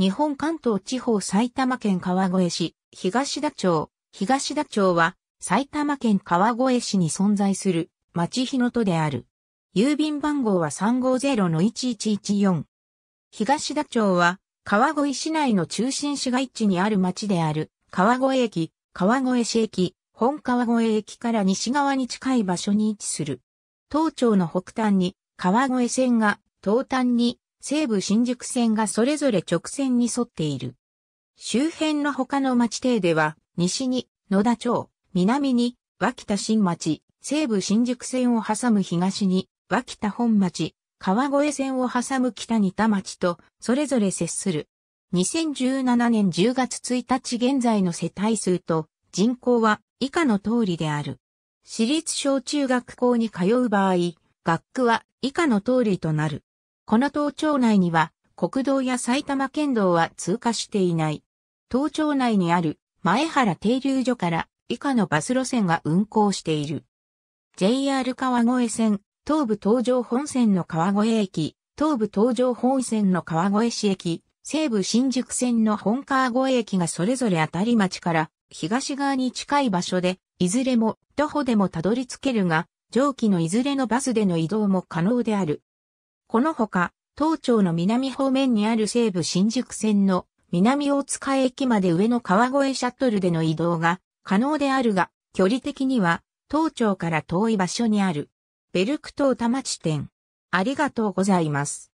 日本関東地方埼玉県川越市、東田町。東田町は埼玉県川越市に存在する町日の都である。郵便番号は350-1114。東田町は川越市内の中心市街地にある町である川越駅、川越市駅、本川越駅から西側に近い場所に位置する。東町の北端に川越線が東端に西武新宿線がそれぞれ直線に沿っている。周辺の他の町邸では、西に野田町、南に脇田新町、西武新宿線を挟む東に脇田本町、川越線を挟む北に田町と、それぞれ接する。2017年10月1日現在の世帯数と人口は以下の通りである。私立小中学校に通う場合、学区は以下の通りとなる。この東町内には国道や埼玉県道は通過していない。東町内にある前原停留所から以下のバス路線が運行している。JR 川越線、東武東上本線の川越駅、東武東上本線の川越市駅、西武新宿線の本川越駅がそれぞれ当たり町から東側に近い場所で、いずれも徒歩でもたどり着けるが、上記のいずれのバスでの移動も可能である。このほか、東町の南方面にある西武新宿線の南大塚駅まで上の川越シャトルでの移動が可能であるが、距離的には東町から遠い場所にある。ベルク島多摩地点。ありがとうございます。